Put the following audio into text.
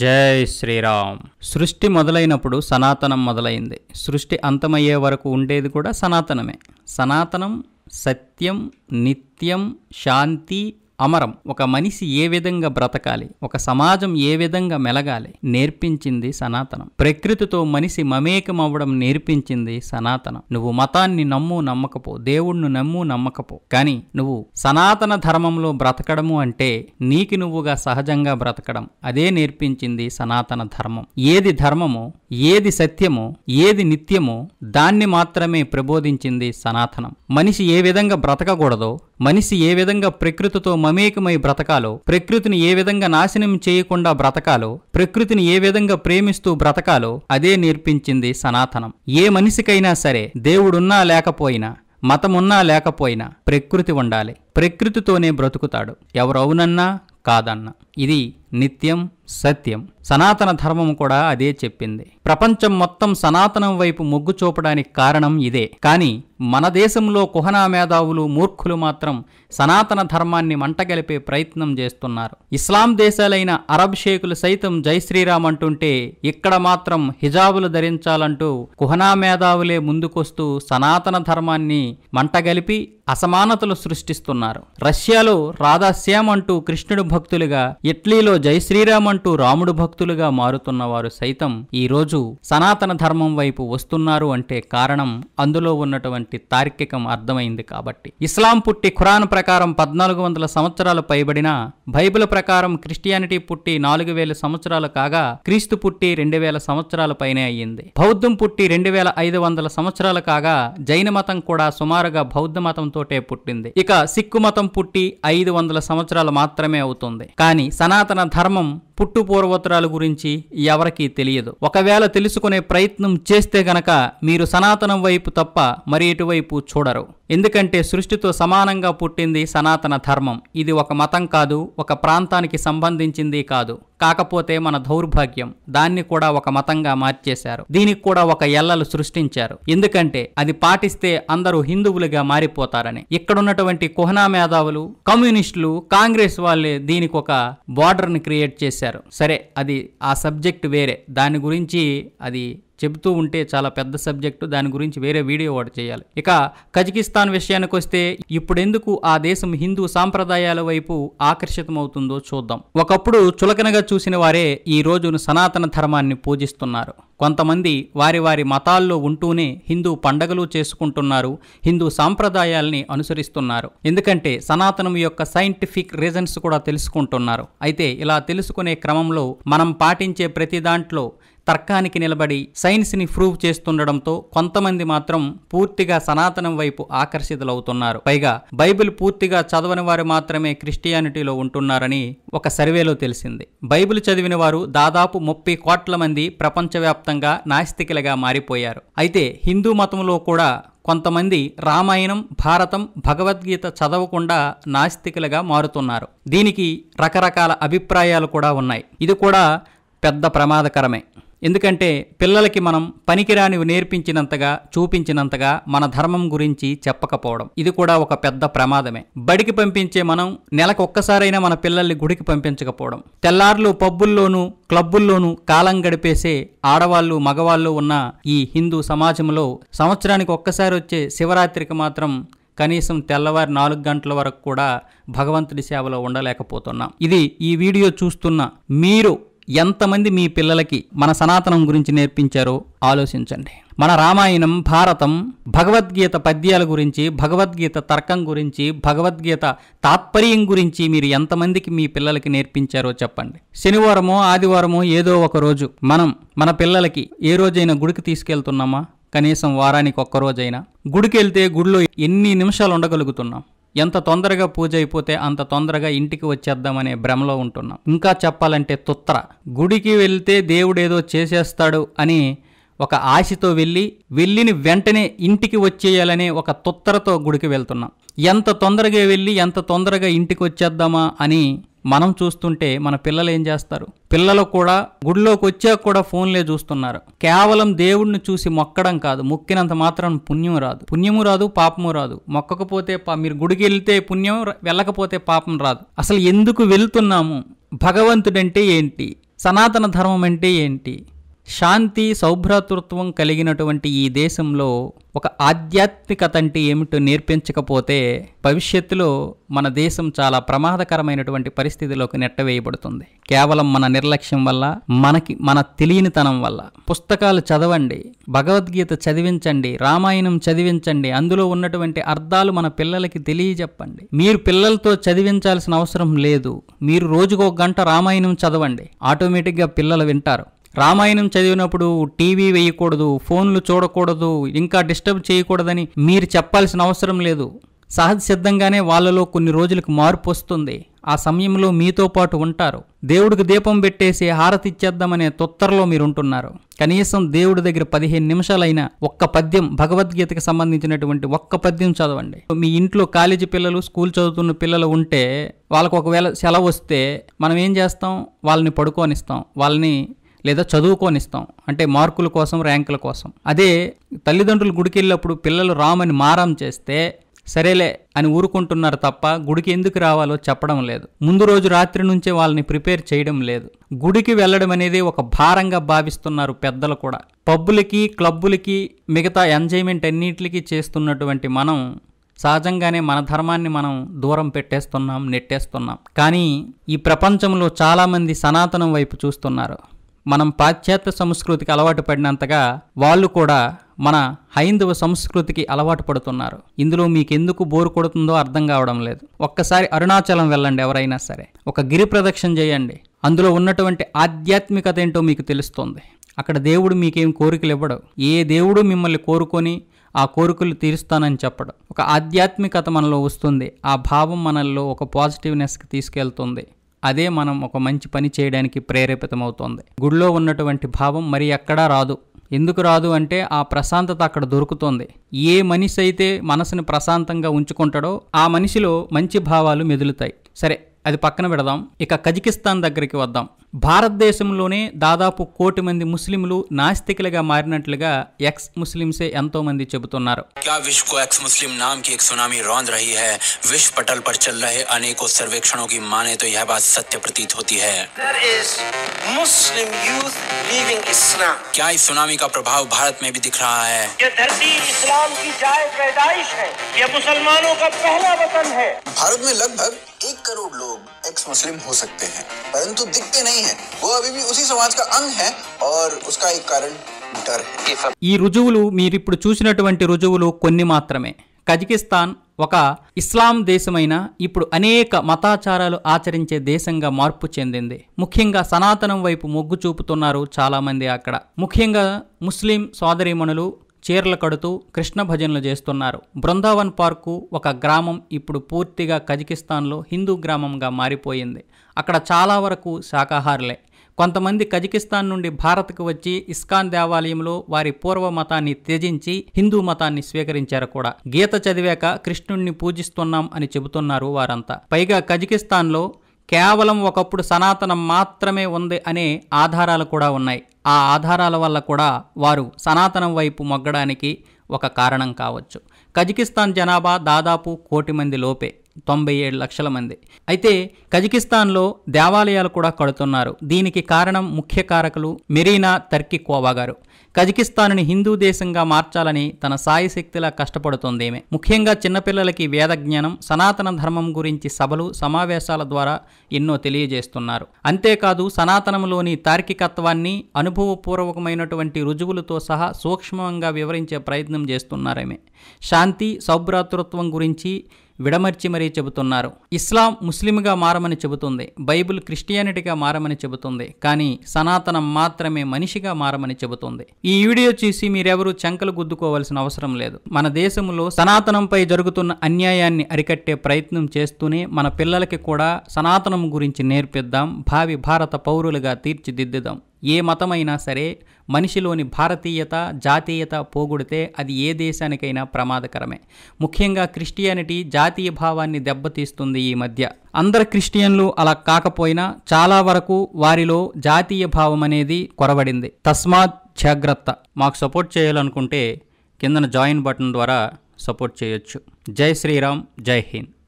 జై శ్రీరామ్ సృష్టి మొదలైనప్పుడు సనాతనం మొదలైంది సృష్టి అంతమయ్యే వరకు ఉండేది కూడా సనాతనమే సనాతనం సత్యం నిత్యం శాంతి అమరం ఒక మనిషి ఏ విధంగా బ్రతకాలి ఒక సమాజం ఏ విధంగా మెలగాలి నేర్పించింది సనాతనం ప్రకృతితో మనిషి మమేకం అవ్వడం నేర్పించింది సనాతనం నువ్వు మతాన్ని నమ్ము నమ్మకపో దేవుణ్ణి నమ్ము నమ్మకపో కానీ నువ్వు సనాతన ధర్మంలో బ్రతకడము అంటే నీకు నువ్వుగా సహజంగా బ్రతకడం అదే నేర్పించింది సనాతన ధర్మం ఏది ధర్మమో ఏది సత్యమో ఏది నిత్యమో దాన్ని మాత్రమే ప్రబోధించింది సనాతనం మనిషి ఏ విధంగా బ్రతకకూడదో మనిషి ఏ విధంగా ప్రకృతితో మమేకమై బ్రతకాలో ప్రకృతిని ఏ విధంగా నాశనం చేయకుండా బ్రతకాలో ప్రకృతిని ఏ విధంగా ప్రేమిస్తూ బ్రతకాలో అదే నేర్పించింది సనాతనం ఏ మనిషికైనా సరే దేవుడున్నా లేకపోయినా మతమున్నా లేకపోయినా ప్రకృతి ఉండాలి ప్రకృతితోనే బ్రతుకుతాడు ఎవరవునన్నా కాదన్నా ఇది నిత్యం సత్యం సనాతన ధర్మం కూడా అదే చెప్పింది ప్రపంచం మొత్తం సనాతనం వైపు మొగ్గు చూపడానికి కారణం ఇదే కానీ మన దేశంలో కుహనా మేధావులు మూర్ఖులు మాత్రం సనాతన ధర్మాన్ని మంటగలిపే ప్రయత్నం చేస్తున్నారు ఇస్లాం దేశాలైన అరబ్ షేకులు సైతం జై శ్రీరామ్ అంటుంటే ఇక్కడ మాత్రం హిజాబులు ధరించాలంటూ కుహనా మేధావులే ముందుకొస్తూ సనాతన ధర్మాన్ని మంటగలిపి అసమానతలు సృష్టిస్తున్నారు రష్యాలో రాధాశ్యామ్ అంటూ కృష్ణుడు భక్తులుగా ఇట్లీలో జై శ్రీరామ్ అంటూ రాముడు భక్తులుగా మారుతున్న వారు సైతం ఈరోజు సనాతన ధర్మం వైపు వస్తున్నారు అంటే కారణం అందులో ఉన్నటువంటి తార్కికం అర్థమైంది కాబట్టి ఇస్లాం పుట్టి ఖురాన్ ప్రకారం పద్నాలుగు వందల సంవత్సరాలు పైబడిన బైబిల్ ప్రకారం క్రిస్టియానిటీ పుట్టి నాలుగు వేల సంవత్సరాలు కాగా క్రీస్తు పుట్టి రెండు వేల సంవత్సరాల పైనే అయ్యింది బౌద్ధం పుట్టి రెండు వేల ఐదు వందల సంవత్సరాలు కాగా జైన మతం కూడా సుమారుగా బౌద్ధ మతంతోటే పుట్టింది ఇక సిక్కు మతం పుట్టి ఐదు వందల సంవత్సరాలు మాత్రమే అవుతుంది కానీ సనాతన ధర్మం పుట్టు పూర్వోత్తరాల గురించి ఎవరికీ తెలియదు ఒకవేళ తెలుసుకునే ప్రయత్నం చేస్తే గనక మీరు సనాతనం వైపు తప్ప మరి ఎటువైపు చూడరు ఎందుకంటే సృష్టితో సమానంగా పుట్టింది సనాతన ధర్మం ఇది ఒక మతం కాదు ఒక ప్రాంతానికి సంబంధించింది కాదు కాకపోతే మన దౌర్భాగ్యం దాన్ని కూడా ఒక మతంగా మార్చేశారు దీనికి కూడా ఒక ఎల్లలు సృష్టించారు ఎందుకంటే అది పాటిస్తే అందరూ హిందువులుగా మారిపోతారని ఇక్కడున్నటువంటి కుహనా మేధావులు కమ్యూనిస్టులు కాంగ్రెస్ వాళ్ళే దీనికి ఒక బార్డర్ని క్రియేట్ చేశారు చేశారు సరే అది ఆ సబ్జెక్ట్ వేరే దాని గురించి అది చెబుతూ ఉంటే చాలా పెద్ద సబ్జెక్టు దాని గురించి వేరే వీడియో ఒకటి చేయాలి ఇక కజకిస్తాన్ విషయానికి వస్తే ఇప్పుడెందుకు ఆ దేశం హిందూ సాంప్రదాయాల వైపు ఆకర్షితమవుతుందో చూద్దాం ఒకప్పుడు చులకనగా చూసిన వారే ఈ రోజును సనాతన ధర్మాన్ని పూజిస్తున్నారు కొంతమంది వారి వారి మతాల్లో ఉంటూనే హిందూ పండగలు చేసుకుంటున్నారు హిందూ సాంప్రదాయాల్ని అనుసరిస్తున్నారు ఎందుకంటే సనాతనం యొక్క సైంటిఫిక్ రీజన్స్ కూడా తెలుసుకుంటున్నారు అయితే ఇలా తెలుసుకునే క్రమంలో మనం పాటించే ప్రతి దాంట్లో తర్కానికి నిలబడి సైన్స్ని ప్రూవ్ చేస్తుండడంతో కొంతమంది మాత్రం పూర్తిగా సనాతనం వైపు ఆకర్షితులవుతున్నారు పైగా బైబిల్ పూర్తిగా చదవని వారు మాత్రమే క్రిస్టియానిటీలో ఉంటున్నారని ఒక సర్వేలో తెలిసింది బైబిల్ చదివిన వారు దాదాపు ముప్పై కోట్ల మంది ప్రపంచవ్యాప్తంగా నాస్తికులుగా మారిపోయారు అయితే హిందూ మతంలో కూడా కొంతమంది రామాయణం భారతం భగవద్గీత చదవకుండా నాస్తికులుగా మారుతున్నారు దీనికి రకరకాల అభిప్రాయాలు కూడా ఉన్నాయి ఇది కూడా పెద్ద ప్రమాదకరమే ఎందుకంటే పిల్లలకి మనం పనికిరానివి నేర్పించినంతగా చూపించినంతగా మన ధర్మం గురించి చెప్పకపోవడం ఇది కూడా ఒక పెద్ద ప్రమాదమే బడికి పంపించే మనం నెలకు ఒక్కసారైనా మన పిల్లల్ని గుడికి పంపించకపోవడం తెల్లార్లు పబ్బుల్లోనూ క్లబ్బుల్లోనూ కాలం గడిపేసే ఆడవాళ్ళు మగవాళ్ళు ఉన్న ఈ హిందూ సమాజంలో సంవత్సరానికి ఒక్కసారి వచ్చే శివరాత్రికి మాత్రం కనీసం తెల్లవారి నాలుగు గంటల వరకు కూడా భగవంతుడి సేవలో ఉండలేకపోతున్నాం ఇది ఈ వీడియో చూస్తున్న మీరు ఎంతమంది మీ పిల్లలకి మన సనాతనం గురించి నేర్పించారో ఆలోచించండి మన రామాయణం భారతం భగవద్గీత పద్యాల గురించి భగవద్గీత తర్కం గురించి భగవద్గీత తాత్పర్యం గురించి మీరు ఎంతమందికి మీ పిల్లలకి నేర్పించారో చెప్పండి శనివారమో ఆదివారమో ఏదో ఒక రోజు మనం మన పిల్లలకి ఏ రోజైనా గుడికి తీసుకెళ్తున్నామా కనీసం వారానికి ఒక్కరోజైనా గుడికి వెళ్తే గుడిలో ఎన్ని నిమిషాలు ఉండగలుగుతున్నాం ఎంత తొందరగా పూజ అయిపోతే అంత తొందరగా ఇంటికి వచ్చేద్దామనే భ్రమలో ఉంటున్నాం ఇంకా చెప్పాలంటే తుత్తర గుడికి వెళ్తే దేవుడేదో చేసేస్తాడు అని ఒక ఆశతో వెళ్ళి వెళ్ళిన వెంటనే ఇంటికి వచ్చేయాలనే ఒక తుత్తరతో గుడికి వెళ్తున్నాం ఎంత తొందరగా వెళ్ళి ఎంత తొందరగా ఇంటికి వచ్చేద్దామా అని మనం చూస్తుంటే మన పిల్లలు ఏం చేస్తారు పిల్లలు కూడా గుడిలోకి వచ్చాక కూడా ఫోన్లే చూస్తున్నారు కేవలం దేవుడిని చూసి మొక్కడం కాదు మొక్కినంత మాత్రం పుణ్యం రాదు పుణ్యము రాదు పాపము రాదు మొక్కకపోతే మీరు గుడికి వెళ్తే పుణ్యం వెళ్ళకపోతే పాపం రాదు అసలు ఎందుకు వెళ్తున్నాము భగవంతుడంటే ఏంటి సనాతన ధర్మం అంటే ఏంటి శాంతి సౌభ్రాతృత్వం కలిగినటువంటి ఈ దేశంలో ఒక ఆధ్యాత్మికత అంటే ఏమిటో నేర్పించకపోతే భవిష్యత్తులో మన దేశం చాలా ప్రమాదకరమైనటువంటి పరిస్థితిలోకి నెట్టవేయబడుతుంది కేవలం మన నిర్లక్ష్యం వల్ల మనకి మన తెలియనితనం వల్ల పుస్తకాలు చదవండి భగవద్గీత చదివించండి రామాయణం చదివించండి అందులో ఉన్నటువంటి అర్థాలు మన పిల్లలకి తెలియజెప్పండి మీరు పిల్లలతో చదివించాల్సిన అవసరం లేదు మీరు రోజుకు గంట రామాయణం చదవండి ఆటోమేటిక్గా పిల్లలు వింటారు రామాయణం చదివినప్పుడు టీవీ వేయకూడదు ఫోన్లు చూడకూడదు ఇంకా డిస్టర్బ్ చేయకూడదని మీరు చెప్పాల్సిన అవసరం లేదు సహజ సిద్ధంగానే వాళ్ళలో కొన్ని రోజులకు మార్పు వస్తుంది ఆ సమయంలో మీతో పాటు ఉంటారు దేవుడికి దీపం పెట్టేసి హారతి ఇచ్చేద్దామనే తొత్తరలో మీరుంటున్నారు కనీసం దేవుడి దగ్గర పదిహేను నిమిషాలైన ఒక్క పద్యం భగవద్గీతకి సంబంధించినటువంటి ఒక్క పద్యం చదవండి మీ ఇంట్లో కాలేజీ పిల్లలు స్కూల్ చదువుతున్న పిల్లలు ఉంటే వాళ్ళకు ఒకవేళ సెలవు వస్తే మనం ఏం చేస్తాం వాళ్ళని పడుకోనిస్తాం వాళ్ళని లేదా చదువుకోనిస్తాం అంటే మార్కుల కోసం ర్యాంకుల కోసం అదే తల్లిదండ్రులు గుడికి వెళ్ళినప్పుడు పిల్లలు రామని మారం చేస్తే సరేలే అని ఊరుకుంటున్నారు తప్ప గుడికి ఎందుకు రావాలో చెప్పడం లేదు ముందు రోజు రాత్రి నుంచే వాళ్ళని ప్రిపేర్ చేయడం లేదు గుడికి వెళ్ళడం అనేది ఒక భారంగా భావిస్తున్నారు పెద్దలు కూడా పబ్బులకి క్లబ్బులకి మిగతా ఎంజాయ్మెంట్ అన్నింటికి చేస్తున్నటువంటి మనం సహజంగానే మన ధర్మాన్ని మనం దూరం పెట్టేస్తున్నాం నెట్టేస్తున్నాం కానీ ఈ ప్రపంచంలో చాలామంది సనాతనం వైపు చూస్తున్నారు మనం పాశ్చాత్య సంస్కృతికి అలవాటు పడినంతగా వాళ్ళు కూడా మన హైందవ సంస్కృతికి అలవాటు పడుతున్నారు ఇందులో మీకెందుకు బోరు కొడుతుందో అర్థం కావడం లేదు ఒక్కసారి అరుణాచలం వెళ్ళండి ఎవరైనా సరే ఒక గిరి ప్రదక్షిణ చేయండి అందులో ఉన్నటువంటి ఆధ్యాత్మికత ఏంటో మీకు తెలుస్తుంది అక్కడ దేవుడు మీకేం కోరికలు ఇవ్వడు ఏ దేవుడు మిమ్మల్ని కోరుకొని ఆ కోరికలు తీరుస్తానని చెప్పడం ఒక ఆధ్యాత్మికత మనలో వస్తుంది ఆ భావం మనల్లో ఒక పాజిటివ్నెస్కి తీసుకెళ్తుంది అదే మనం ఒక మంచి పని చేయడానికి ప్రేరేపితమవుతోంది గుడిలో ఉన్నటువంటి భావం మరి ఎక్కడా రాదు ఎందుకు రాదు అంటే ఆ ప్రశాంతత అక్కడ దొరుకుతుంది ఏ మనిషి అయితే మనసుని ప్రశాంతంగా ఉంచుకుంటాడో ఆ మనిషిలో మంచి భావాలు మెదులుతాయి సరే अभी पक्न పెడదాం इक కజకిస్తాన్ దగ్గరికి వద్దాం భారతదేశంలోనే దాదాపు కోటి विश्व को एक्स मुस्लिम नाम की एक सुनामी रौंद रही है विश्व पटल पर चल रहे अनेकों सर्वेक्षणों की माने तो यह बात सत्य प्रतीत होती है मुस्लिम यूथ लीविंग इस्लाम क्या इस सुनामी का प्रभाव भारत में भी दिख रहा है धरती इस्लाम की पैदाइश है यह मुसलमानों का पहला वतन है भारत में लगभग एक करोड़ लोग एक्स मुस्लिम हो सकते हैं परंतु दिखते नहीं है वो अभी भी उसी समाज का अंग है और उसका एक कारण डर ఈ రుజువులు మీరిప్పుడు చూసినటువంటి రుజువులు కొన్ని మాత్రమే కజకిస్తాన్ ఒక ఇస్లాం దేశమైన ఇప్పుడు అనేక మతాచారాలు ఆచరించే దేశంగా మార్పు చెందింది ముఖ్యంగా సనాతనం వైపు మొగ్గు చూపుతున్నారు చాలామంది అక్కడ ముఖ్యంగా ముస్లిం సోదరీమణులు చీరలు కడుతూ కృష్ణ భజనలు చేస్తున్నారు బృందావన్ పార్కు ఒక గ్రామం ఇప్పుడు పూర్తిగా కజకిస్తాన్లో హిందూ గ్రామంగా మారిపోయింది అక్కడ చాలా వరకు శాకాహారులే కొంతమంది కజకిస్తాన్ నుండి భారత్కు వచ్చి ఇస్కాన్ దేవాలయంలో వారి పూర్వ మతాన్ని త్యజించి హిందూ మతాన్ని స్వీకరించారు కూడా గీత చదివాక కృష్ణుణ్ణి పూజిస్తున్నాం అని చెబుతున్నారు వారంతా పైగా కజకిస్తాన్లో కేవలం ఒకప్పుడు సనాతనం మాత్రమే ఉంది అనే ఆధారాలు కూడా ఉన్నాయి ఆ ఆధారాల వల్ల కూడా వారు సనాతనం వైపు మొగ్గడానికి ఒక కారణం కావచ్చు కజకిస్తాన్ జనాభా దాదాపు కోటి మంది లోపే తొంభై ఏడు లక్షల మంది అయితే కజకిస్తాన్లో దేవాలయాలు కూడా కడుతున్నారు దీనికి కారణం ముఖ్య కారకులు మెరీనా కోవా గారు కజకిస్తాన్ను హిందూ దేశంగా మార్చాలని తన సాయి శక్తిలా కష్టపడుతోందేమే ముఖ్యంగా చిన్నపిల్లలకి వేద జ్ఞానం సనాతన ధర్మం గురించి సభలు సమావేశాల ద్వారా ఎన్నో తెలియజేస్తున్నారు అంతేకాదు సనాతనంలోని తార్కికత్వాన్ని అనుభవపూర్వకమైనటువంటి రుజువులతో సహా సూక్ష్మంగా వివరించే ప్రయత్నం చేస్తున్నారేమే శాంతి సౌభ్రాతృత్వం గురించి విడమర్చి మరీ చెబుతున్నారు ఇస్లాం ముస్లింగా మారమని చెబుతుంది బైబిల్ క్రిస్టియానిటీగా మారమని చెబుతుంది కానీ సనాతనం మాత్రమే మనిషిగా మారమని చెబుతుంది ఈ వీడియో చూసి మీరెవరూ చంకలు గుద్దుకోవాల్సిన అవసరం లేదు మన దేశంలో సనాతనంపై జరుగుతున్న అన్యాయాన్ని అరికట్టే ప్రయత్నం చేస్తూనే మన పిల్లలకి కూడా సనాతనం గురించి నేర్పిద్దాం భావి భారత పౌరులుగా తీర్చిదిద్దుదాం ఏ మతమైనా సరే మనిషిలోని భారతీయత జాతీయత పోగొడితే అది ఏ దేశానికైనా ప్రమాదకరమే ముఖ్యంగా క్రిస్టియానిటీ జాతీయ భావాన్ని దెబ్బతీస్తుంది ఈ మధ్య అందరు క్రిస్టియన్లు అలా కాకపోయినా చాలా వరకు వారిలో జాతీయ భావం అనేది కొరవడింది తస్మాత్ జాగ్రత్త మాకు సపోర్ట్ చేయాలనుకుంటే కిందన జాయిన్ బటన్ ద్వారా సపోర్ట్ చేయొచ్చు జై శ్రీరామ్ జై హింద్